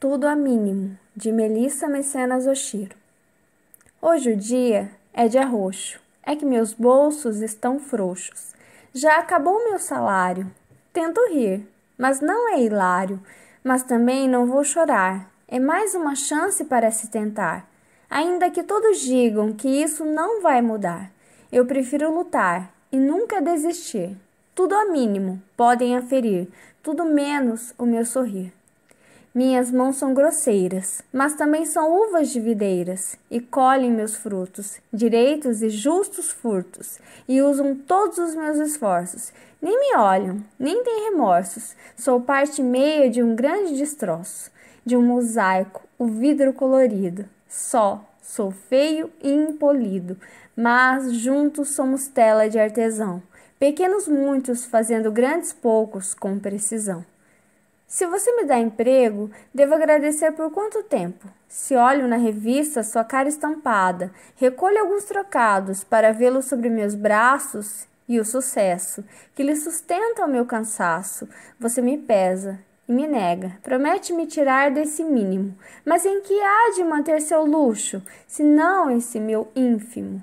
Tudo a Mínimo, de Melissa Mecenas Oshiro. Hoje o dia é de arroxo, é que meus bolsos estão frouxos. Já acabou meu salário. Tento rir, mas não é hilário, mas também não vou chorar. É mais uma chance para se tentar. Ainda que todos digam que isso não vai mudar, eu prefiro lutar e nunca desistir. Tudo a mínimo podem aferir, tudo menos o meu sorrir. Minhas mãos são grosseiras, mas também são uvas de videiras, e colhem meus frutos, direitos e justos furtos, e usam todos os meus esforços. Nem me olham, nem têm remorsos. Sou parte meia de um grande destroço, de um mosaico, o vidro colorido. Só sou feio e impolido, mas juntos somos tela de artesão, pequenos muitos fazendo grandes poucos com precisão. Se você me dá emprego, devo agradecer por quanto tempo? Se olho na revista, sua cara estampada, recolho alguns trocados para vê-lo sobre meus braços e o sucesso, que lhe sustenta o meu cansaço. Você me pesa e me nega, promete me tirar desse mínimo, mas em que há de manter seu luxo, se não em si meu ínfimo?